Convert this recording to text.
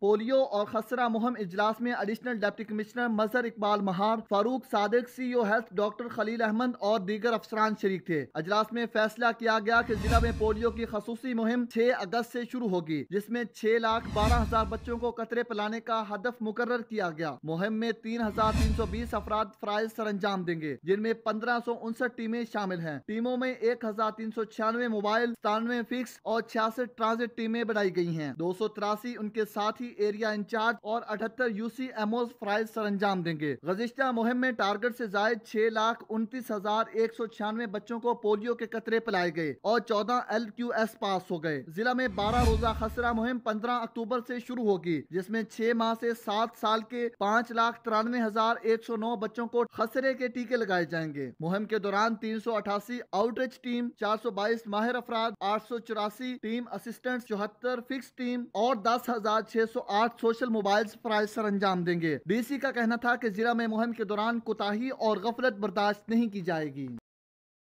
polio اور خسرہ مہم اجلاس میں additional deputy commissioner Mazhar Iqbal Mahar Farooq Sadiq C O health doctor Khalil Ahmed اور دیگر افسران شریک تھے اجلاس میں فیصلہ کیا گیا کہ ضلع میں پولیو کی خصوصی مہم 6 اگست سے شروع ہوگی جس میں 6 لاکھ بارہ ہزار بچوں کو قطرے پلانے کا ہدف مقرر کیا گیا مہم میں تین ہزار تین سو بیس افراد فرائض سر انجام دیں گے جن میں پندرہ سو انسٹھ ٹیمیں شامل ہیں ٹیموں میں ایک ہزار تین سو چھیانوے موبائل ستانوے فکس اور چھیاسٹھ ٹرانزٹ ٹیمیں بنائی گئی ہیں دو سو تراسی ان کے ساتھ ہی ایریا انچارج اور اٹھتر یو سی ایموز فرائز سر انجام دیں گے گزشتہ مہم میں ٹارگٹ سے زائد چھ لاکھ انتیس ہزار ایک سو چھیانوے بچوں کو پولیو کے قطرے پلائے گئے اور چودہ ایل کیو ایس پاس ہو گئے ضلع میں بارہ روزہ خسرہ مہم پندرہ اکتوبر سے شروع ہوگی جس میں چھ ماہ سے سات سال کے پانچ لاکھ ترانوے ہزار ایک سو نو بچوں کو خسرے کے ٹیکے لگائے جائیں گے مہم کے دوران تین سو اٹھاسی آؤٹریچ ٹیم چار سو بائیس ماہر افراد آٹھ سو چوراسی ٹیم اسسٹنٹ چوہتر فکس ٹیم اور دس ہزار چھ سو سو آٹھ سوشل موبائلز فرائض سر انجام دیں گے ڈی سی کا کہنا تھا کہ ضلع میں مہم کے دوران کتاہی اور غفلت برداشت نہیں کی جائے گی